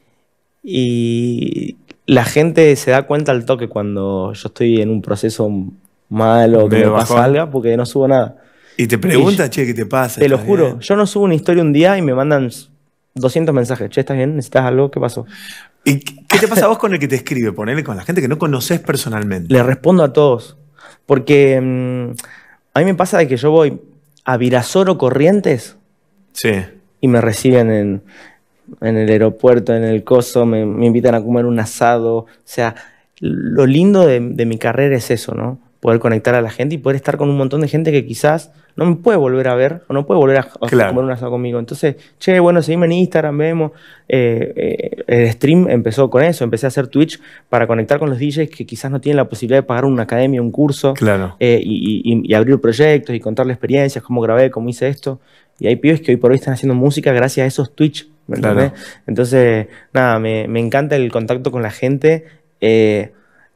y la gente se da cuenta al toque cuando yo estoy en un proceso malo, que me, pasó algo, porque no subo nada. Y te pregunta, che, ¿qué te pasa? Te lo juro, yo no subo una historia un día y me mandan 200 mensajes. Che, ¿estás bien? ¿Necesitas algo? ¿Qué pasó? ¿Y qué te pasa vos con el que te escribe? Ponele con la gente que no conoces personalmente. Le respondo a todos. Porque mm, a mí me pasa de que yo voy a Virasoro Corrientes. Y me reciben en, el aeropuerto, en el coso, me, invitan a comer un asado. O sea, lo lindo de mi carrera es eso, ¿no? poder conectar a la gente y poder estar con un montón de gente que quizás no me puede volver a ver o no puede volver a, comer un asado conmigo. Entonces, che, bueno, seguime en Instagram, vemos. Eh, eh, el stream empezó con eso, empecé a hacer Twitch para conectar con los DJs que quizás no tienen la posibilidad de pagar una academia, un curso, eh, y, abrir proyectos y contarle experiencias, cómo grabé, cómo hice esto. Y hay pibes que hoy por hoy están haciendo música gracias a esos Twitch. verdad Entonces, nada, me, me, encanta el contacto con la gente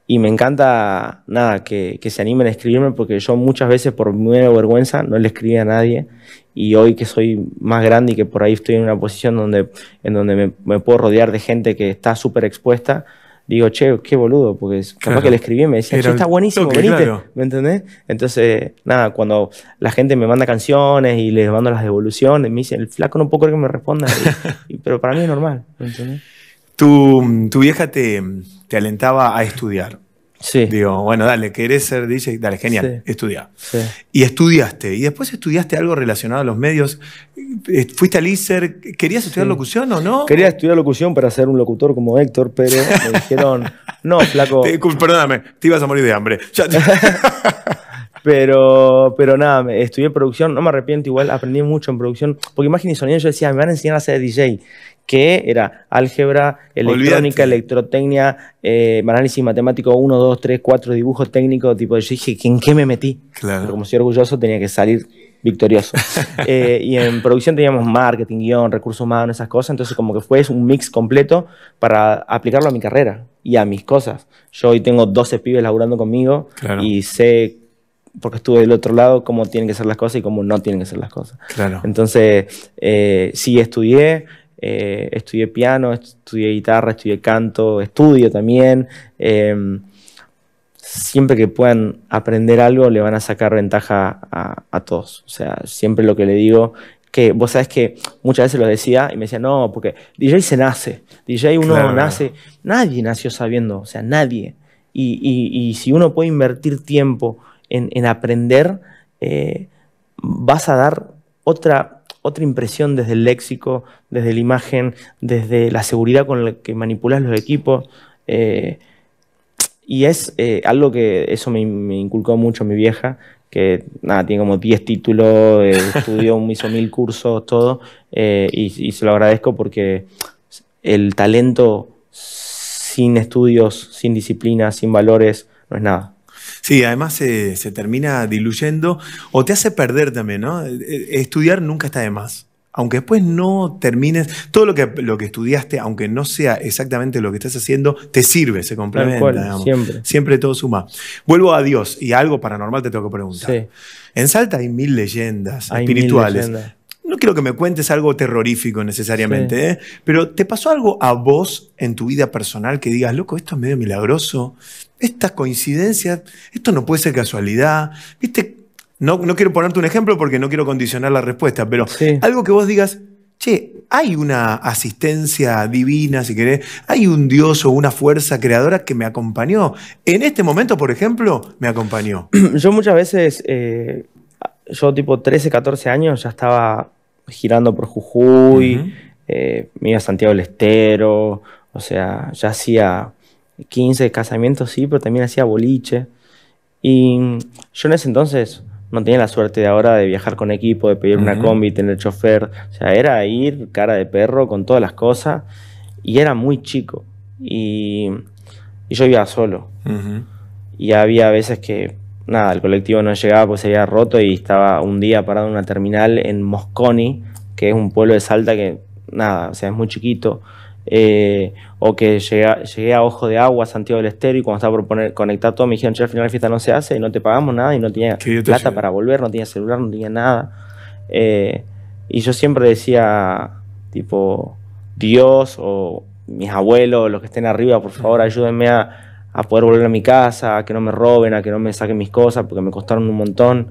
y me encanta, nada, que, se animen a escribirme porque yo muchas veces por miedo o vergüenza no le escribí a nadie y hoy que soy más grande y que por ahí estoy en una posición donde, en donde me, puedo rodear de gente que está súper expuesta, digo, che, qué boludo, porque capaz que le escribí y me decía, che, está buenísimo, ¿me entendés? Entonces, nada, cuando la gente me manda canciones y les mando las devoluciones, me dicen, el flaco no puedo creer que me responda, pero para mí es normal, ¿me entendés? Tu, vieja te, alentaba a estudiar. Sí. Digo, bueno, dale, querés ser DJ, dale, genial, estudia. Sí. Y estudiaste. Y después estudiaste algo relacionado a los medios. Eh, Fuiste al ICER, ¿querías estudiar locución o no? Quería estudiar locución para ser un locutor como Héctor, pero me dijeron, no, flaco. perdóname, te ibas a morir de hambre. Pero, pero nada, estudié producción, no me arrepiento igual, aprendí mucho en producción, porque imagen y sonido yo decía, me van a enseñar a ser DJ que era álgebra, electrónica, electrotecnia, eh, análisis matemático 1, 2, 3, 4, dibujo técnico, tipo, yo dije, ¿en qué me metí? Claro. Pero como soy orgulloso tenía que salir victorioso. Eh, y en producción teníamos marketing, guión, recursos humanos, esas cosas, entonces como que fue un mix completo para aplicarlo a mi carrera y a mis cosas. Yo hoy tengo 12 pibes laburando conmigo y sé porque estuve del otro lado, cómo tienen que ser las cosas y cómo no tienen que ser las cosas. Claro. Entonces, eh, sí estudié, eh, estudié piano, estudié guitarra, estudié canto, estudio también. Eh, siempre que puedan aprender algo le van a sacar ventaja a, todos. O sea, siempre lo que le digo que vos sabés que muchas veces lo decía y me decía, no, porque DJ se nace, DJ uno nace, nadie nació sabiendo, o sea, nadie. Y, si uno puede invertir tiempo en, aprender, eh, vas a dar otra otra impresión desde el léxico, desde la imagen, desde la seguridad con la que manipulas los equipos. Eh, y es eh, algo que eso me, inculcó mucho mi vieja, que nada, tiene como 10 títulos, eh, estudió, hizo mil cursos, todo, y, y se lo agradezco porque el talento sin estudios, sin disciplina, sin valores, no es nada. Y además se, termina diluyendo o te hace perder también, ¿no? E, e, estudiar nunca está de más aunque después no termines, todo lo que, lo que estudiaste, aunque no sea exactamente lo que estás haciendo, te sirve, se complementa. siempre. siempre todo suma. Vuelvo a Dios y algo paranormal te tengo que preguntar. Sí. En Salta hay mil leyendas espirituales no quiero que me cuentes algo terrorífico necesariamente, ¿eh? pero ¿te pasó algo a vos en tu vida personal que digas, loco, esto es medio milagroso? Estas coincidencias, esto no puede ser casualidad. ¿Viste? No, quiero ponerte un ejemplo porque no quiero condicionar la respuesta, pero algo que vos digas, che, hay una asistencia divina, si querés, hay un Dios o una fuerza creadora que me acompañó. En este momento, por ejemplo, me acompañó. Yo muchas veces eh, yo tipo 13, 14 años ya estaba girando por Jujuy, eh, me iba a Santiago del Estero, o sea, ya hacía 15 casamientos, sí, pero también hacía boliche. Y yo en ese entonces no tenía la suerte de ahora de viajar con equipo, de pedir una combi, tener chofer, o sea, era ir cara de perro con todas las cosas y era muy chico y, yo iba solo. Y había veces que nada, el colectivo no llegaba porque se había roto y estaba un día parado en una terminal en Mosconi, que es un pueblo de Salta que, nada, o sea, es muy chiquito. Eh, o que llegué, a Ojo de Agua, Santiago del Estero, y cuando estaba por poner, conectar todo, me dijeron, che, al final la fiesta no se hace, y no te pagamos nada, y no tenía plata para volver, no tenía celular, no tenía nada. Eh, y yo siempre decía, tipo, Dios o mis abuelos, los que estén arriba, por favor, ayúdenme a, a poder volver a mi casa, a que no me roben, a que no me saquen mis cosas, porque me costaron un montón.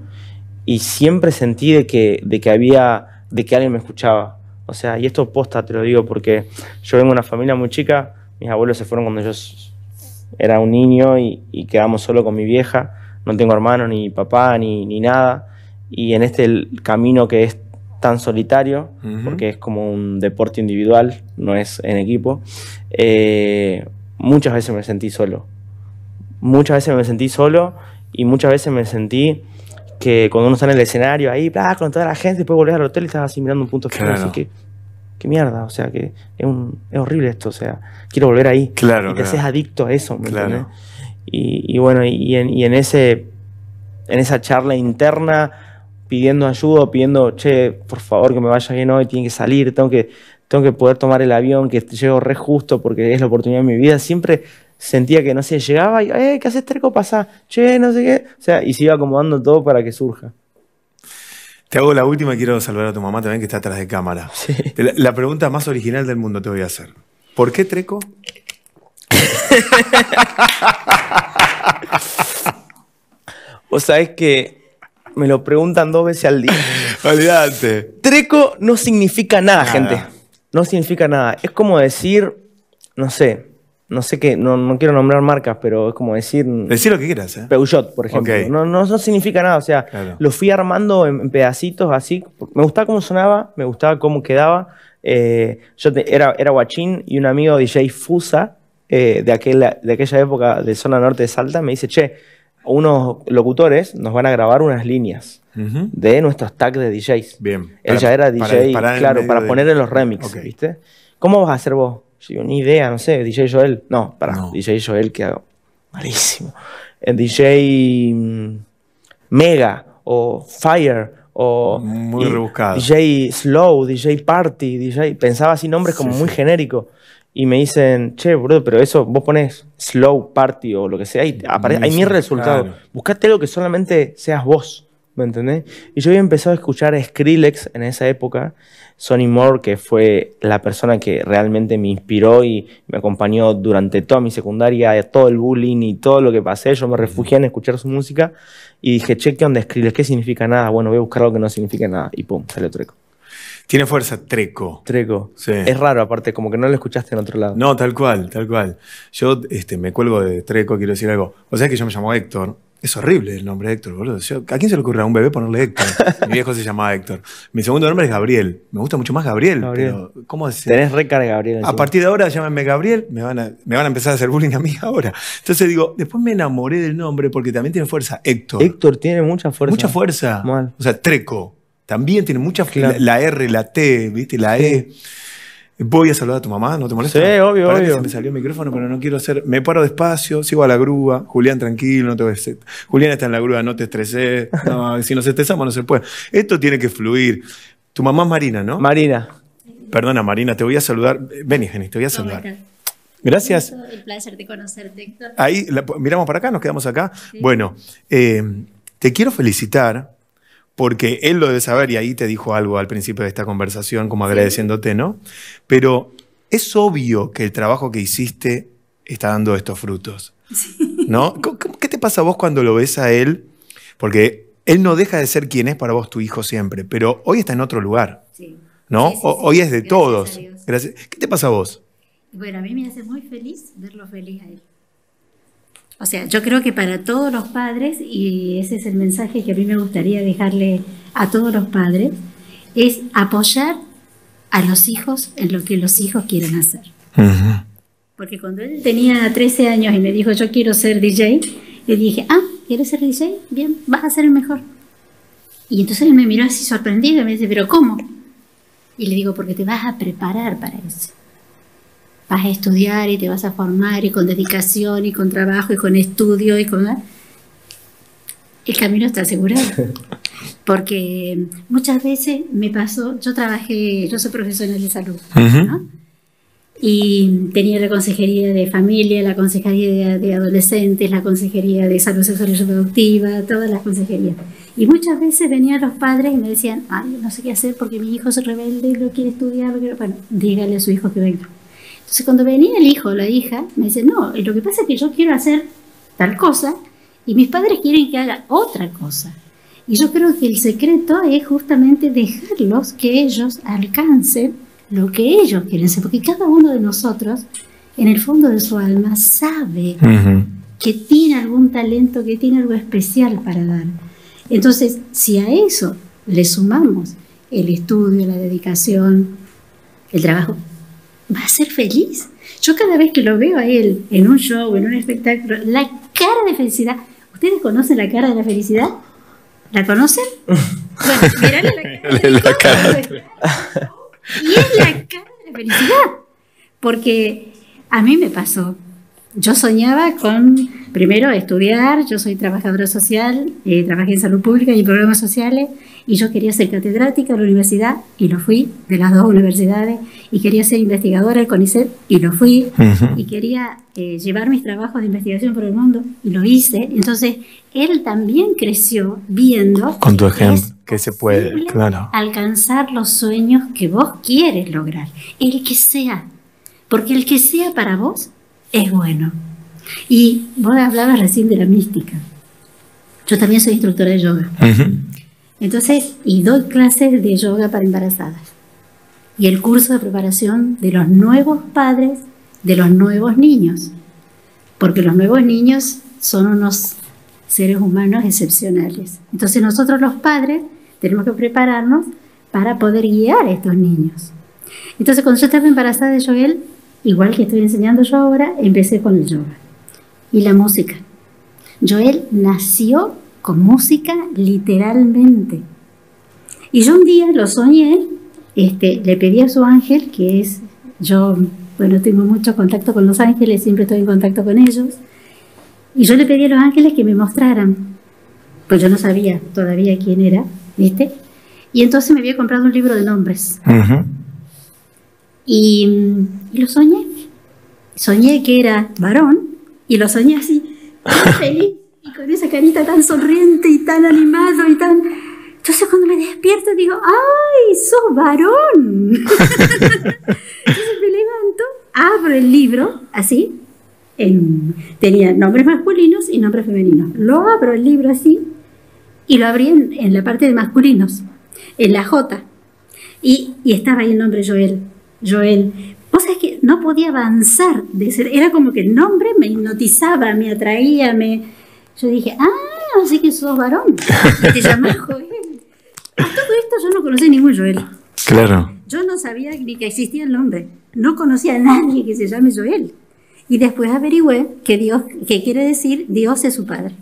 Y siempre sentí de que, de que había, de que alguien me escuchaba. O sea, y esto posta te lo digo porque yo vengo de una familia muy chica, mis abuelos se fueron cuando yo era un niño y, quedamos solo con mi vieja, no tengo hermano, ni papá, ni, ni nada. Y en este camino que es tan solitario, porque es como un deporte individual, no es en equipo, eh, muchas veces me sentí solo. Muchas veces me sentí solo y muchas veces me sentí que cuando uno está en el escenario ahí, bla, con toda la gente, después volver al hotel y estás así mirando un punto Así que, qué mierda, o sea, que es, horrible esto, o sea, quiero volver ahí. Claro. Y te haces adicto a eso, y, bueno, y en, ese, en esa charla interna, pidiendo ayuda, pidiendo, che, por favor que me vaya bien hoy, tiene que salir, tengo que tengo que poder tomar el avión, que llego re justo porque es la oportunidad de mi vida. Siempre sentía que, no se llegaba y, eh, ¿qué haces treco? Pasa, che, no sé qué. O sea, y se iba acomodando todo para que surja. Te hago la última y quiero saludar a tu mamá también que está atrás de cámara. La, pregunta más original del mundo te voy a hacer. ¿Por qué treco? sea, es que me lo preguntan dos veces al día. Olvídate. Treco no significa nada. gente no significa nada. Es como decir, no sé, no sé qué, no, no quiero nombrar marcas, pero es como decir. Decir lo que quieras, ¿eh? Peugeot, por ejemplo. No, no, no, significa nada, o sea, lo fui armando en, pedacitos así. Me gustaba cómo sonaba, me gustaba cómo quedaba. Eh, yo era, era guachín y un amigo DJ Fusa, eh, de, de aquella época de zona norte de Salta, me dice, che, unos locutores nos van a grabar unas líneas de nuestros tags de DJs. Bien. Él ya era DJ, para claro, para poner en los remixes ¿viste? ¿Cómo vas a hacer vos? Si una idea, no sé, DJ Joel. No, para DJ Joel, que hago? Malísimo. El DJ mm, Mega o Fire o muy rebuscado. DJ Slow, DJ Party, DJ, pensaba así nombres como muy genéricos genérico y me dicen, "Che, bro, pero eso vos pones Slow Party o lo que sea y aparece, ahí mi resultado. Buscate algo que solamente seas vos." ¿me entendés? Y yo había empezado a escuchar Skrillex en esa época, Sonny Moore, que fue la persona que realmente me inspiró y me acompañó durante toda mi secundaria, todo el bullying y todo lo que pasé, yo me refugié en escuchar su música y dije, che, ¿qué onda Skrillex? ¿Qué significa nada? Bueno, voy a buscar algo que no signifique nada y pum, salió Treco. Tiene fuerza, Treco. Treco. Sí. Es raro, aparte, como que no lo escuchaste en otro lado. No, tal cual, tal cual. Yo este, me cuelgo de Treco, quiero decir algo. O sea que yo me llamo Héctor, es horrible el nombre Héctor, boludo. ¿A quién se le ocurre a un bebé ponerle Héctor? Mi viejo se llamaba Héctor. Mi segundo nombre es Gabriel. Me gusta mucho más Gabriel, pero ¿cómo decir? Tenés recarga, Gabriel. A partir de ahora llámame Gabriel, me van, a, empezar a hacer bullying a mí ahora. Entonces digo, después me enamoré del nombre porque también tiene fuerza. Héctor. Héctor tiene mucha fuerza. Mucha fuerza. Mal. O sea, Treco. También tiene mucha fuerza. La, R, la T, ¿viste? La E. Voy a saludar a tu mamá, ¿no te molesta? Sí, obvio, obvio. me salió el micrófono, pero no quiero hacer. Me paro despacio, sigo a la grúa. Julián, tranquilo, no te voy Julián está en la grúa, no te estreses. si nos estresamos, no se puede. Esto tiene que fluir. Tu mamá es Marina, ¿no? Marina. Perdona, Marina, te voy a saludar. Vení, Jenny, te voy a saludar. Gracias. El placer de conocerte, Ahí, miramos para acá, nos quedamos acá. Bueno, eh, te quiero felicitar porque él lo debe saber y ahí te dijo algo al principio de esta conversación, como agradeciéndote, ¿no? Pero es obvio que el trabajo que hiciste está dando estos frutos, ¿no? ¿Qué te pasa a vos cuando lo ves a él? Porque él no deja de ser quien es para vos tu hijo siempre, pero hoy está en otro lugar, ¿no? Hoy es de todos. Gracias. ¿Qué te pasa a vos? Bueno, a mí me hace muy feliz verlo feliz a él. O sea, yo creo que para todos los padres, y ese es el mensaje que a mí me gustaría dejarle a todos los padres, es apoyar a los hijos en lo que los hijos quieren hacer. Porque cuando él tenía 13 años y me dijo, yo quiero ser DJ, le dije, ah, ¿quieres ser DJ? Bien, vas a ser el mejor. Y entonces él me miró así sorprendido y me dice, pero ¿cómo? Y le digo, porque te vas a preparar para eso vas a estudiar y te vas a formar y con dedicación y con trabajo y con estudio y con... El camino está asegurado. Porque muchas veces me pasó, yo trabajé, yo soy profesional de salud, Y tenía la consejería de familia, la consejería de, adolescentes, la consejería de salud sexual y reproductiva, todas las consejerías. Y muchas veces venían los padres y me decían, ay, no sé qué hacer porque mi hijo es rebelde, no quiere estudiar, bueno, dígale a su hijo que venga. Entonces cuando venía el hijo o la hija, me dice, no, lo que pasa es que yo quiero hacer tal cosa y mis padres quieren que haga otra cosa. Y yo creo que el secreto es justamente dejarlos que ellos alcancen lo que ellos quieren hacer. porque cada uno de nosotros, en el fondo de su alma, sabe que tiene algún talento, que tiene algo especial para dar. Entonces, si a eso le sumamos el estudio, la dedicación, el trabajo va a ser feliz. Yo cada vez que lo veo a él en un show, en un espectáculo, la cara de felicidad. ¿Ustedes conocen la cara de la felicidad? ¿La conocen? Bueno, la cara. De Y es la cara de la felicidad. Porque a mí me pasó. Yo soñaba con, primero, estudiar. Yo soy trabajadora social, eh, trabajé en salud pública y en programas sociales y yo quería ser catedrática en la universidad y lo fui, de las dos universidades, y quería ser investigadora del CONICET y lo fui, y quería eh, llevar mis trabajos de investigación por el mundo y lo hice. Entonces, él también creció viendo con tu ejemplo que, se puede alcanzar los sueños que vos quieres lograr, el que sea, porque el que sea para vos es bueno. Y vos hablabas recién de la mística. Yo también soy instructora de yoga. Entonces, y doy clases de yoga para embarazadas. Y el curso de preparación de los nuevos padres, de los nuevos niños. Porque los nuevos niños son unos seres humanos excepcionales. Entonces nosotros los padres tenemos que prepararnos para poder guiar a estos niños. Entonces cuando yo estaba embarazada de Joel, igual que estoy enseñando yo ahora, empecé con el yoga y la música. Joel nació con música literalmente. Y yo un día lo soñé, este, le pedí a su ángel, que es, yo, bueno, tengo mucho contacto con los ángeles, siempre estoy en contacto con ellos, y yo le pedí a los ángeles que me mostraran, pues yo no sabía todavía quién era, ¿viste? Y entonces me había comprado un libro de nombres. y, lo soñé. Soñé que era varón y lo soñé así, feliz. Y con esa carita tan sonriente y tan animado y tan... Entonces cuando me despierto digo, ¡ay, sos varón! Entonces me levanto, abro el libro, así, tenía nombres masculinos y nombres femeninos. Lo abro el libro así y lo abrí en, la parte de masculinos, en la J. Y, estaba ahí el nombre Joel. Joel. Vos sabés que no podía avanzar, de ser, era como que el nombre me hipnotizaba, me atraía, me... Yo dije, ah, así que sos varón. Te llamás Joel. A todo esto yo no conocía ningún Joel. Claro. Yo no sabía ni que existía el nombre. No conocía a nadie que se llame Joel. Y después averigüé que Dios, que quiere decir Dios es su padre.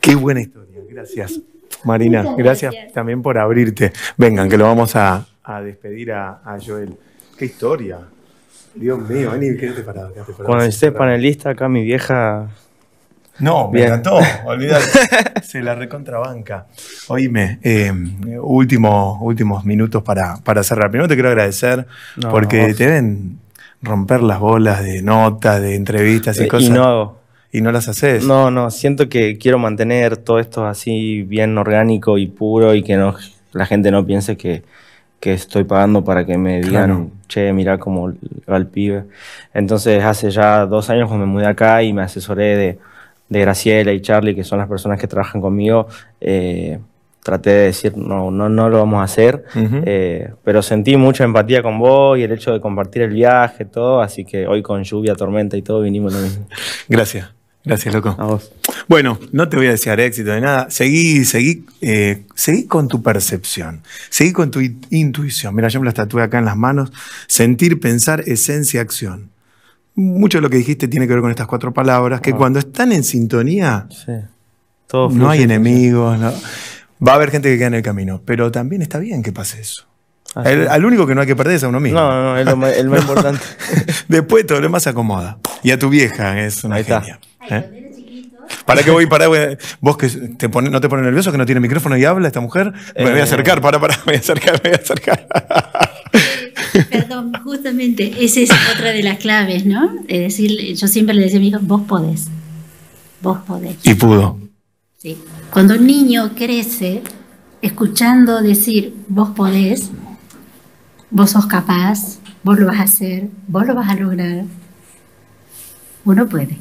Qué buena historia. Gracias, Marina. Gracias. también por abrirte. Vengan, que lo vamos a, despedir a, Joel. Qué historia. Dios mío, Ani, quédate parado, quédate Cuando estés panelista, acá mi vieja no, me encantó, olvídate. Se la recontrabanca. Oíme, em, últimos minutos para, cerrar. Primero te quiero agradecer porque te ven romper las bolas de notas, de entrevistas y eh, cosas. Y no Y no las haces. No, no, siento que quiero mantener todo esto así bien orgánico y puro y que no, la gente no piense que, estoy pagando para que me digan, che, mira cómo va el pibe. Entonces hace ya dos años Cuando me mudé acá y me asesoré de de Graciela y Charlie, que son las personas que trabajan conmigo, eh, traté de decir, no, no, no lo vamos a hacer, eh, pero sentí mucha empatía con vos y el hecho de compartir el viaje, todo, así que hoy con lluvia, tormenta y todo vinimos lo Gracias, gracias loco. A vos. Bueno, no te voy a desear éxito de nada, seguí, seguí, eh, seguí con tu percepción, seguí con tu intuición, mira, yo me la estatué acá en las manos, sentir, pensar, esencia, acción mucho de lo que dijiste tiene que ver con estas cuatro palabras, que cuando están en sintonía, no hay enemigos, va a haber gente que queda en el camino, pero también está bien que pase eso. Ah, al único que no hay que perder es a uno mismo. No, no, es lo más, el más importante. Después todo lo más se acomoda. Y a tu vieja es una genia. ¿eh? ¿Para qué voy para vos que te pone, no te pones nervioso que no tiene micrófono y habla esta mujer? Me voy a eh. acercar, para, para, me voy a acercar, me voy a acercar. Perdón, justamente esa es otra de las claves, ¿no? Es decir, yo siempre le decía a mi hijo, vos podés, vos podés. Y pudo. Sí. Cuando un niño crece escuchando decir, vos podés, vos sos capaz, vos lo vas a hacer, vos lo vas a lograr, uno puede.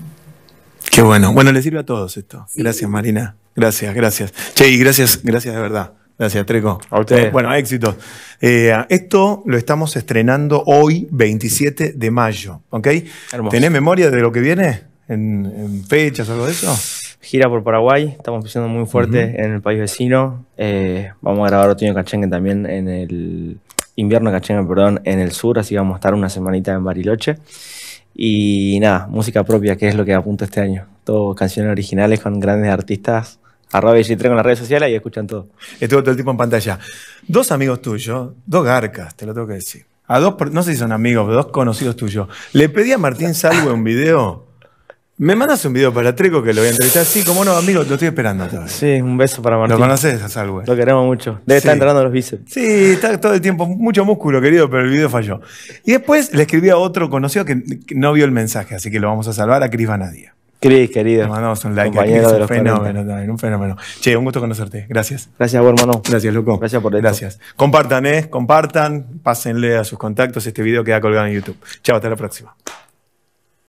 Qué bueno. Bueno, le sirve a todos esto. Gracias, Marina. Gracias, gracias. Che, y gracias, gracias de verdad. Gracias, Treco. A ustedes. Eh, bueno, éxito Eh, esto lo estamos estrenando hoy, 27 de mayo. ¿Ok? ¿Tenés memoria de lo que viene? ¿En, fechas o algo de eso? Gira por Paraguay, estamos pisando muy fuerte en el país vecino. Eh, vamos a grabar Otoño Cachengue también en el invierno Cachengue, perdón, en el sur, así vamos a estar una semanita en Bariloche. Y nada, música propia, que es lo que apunto este año. Todo canciones originales con grandes artistas. Arroba Tren en las redes sociales y escuchan todo. Estuvo todo el tiempo en pantalla. Dos amigos tuyos, dos garcas, te lo tengo que decir. A dos, no sé si son amigos, pero dos conocidos tuyos. Le pedí a Martín Salvo un video me mandas un video para Treco que lo voy a entrevistar. Sí, como no, amigo, lo estoy esperando. Sí, un beso para Martín. Lo conoces a salvo. Lo queremos mucho. Debe estar entrando a los bíceps. Sí, está todo el tiempo, mucho músculo, querido, pero el video falló. Y después le escribí a otro conocido que no vio el mensaje, así que lo vamos a salvar a Cris Vanadía. Cris, querido. Le mandamos un like. a un fenómeno también, un fenómeno. Che, un gusto conocerte. Gracias. Gracias, vos, hermano. Gracias, loco. Gracias por esto. Gracias. Compartan, ¿eh? Compartan, pásenle a sus contactos. Este video queda colgado en YouTube. Chao, hasta la próxima.